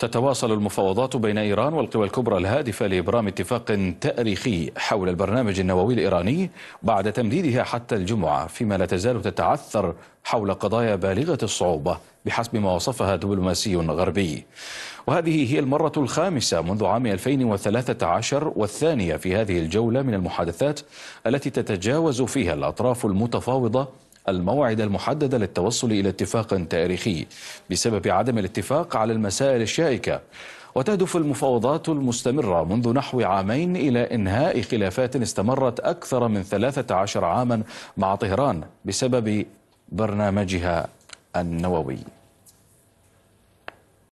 تتواصل المفاوضات بين إيران والقوى الكبرى الهادفة لإبرام اتفاق تاريخي حول البرنامج النووي الإيراني بعد تمديدها حتى الجمعة فيما لا تزال تتعثر حول قضايا بالغة الصعوبة بحسب ما وصفها دبلوماسي غربي وهذه هي المرة الخامسة منذ عام 2013 والثانية في هذه الجولة من المحادثات التي تتجاوز فيها الأطراف المتفاوضة الموعد المحدد للتوصل إلى اتفاق تاريخي بسبب عدم الاتفاق على المسائل الشائكة وتهدف المفاوضات المستمرة منذ نحو عامين إلى إنهاء خلافات استمرت أكثر من 13 عاما مع طهران بسبب برنامجها النووي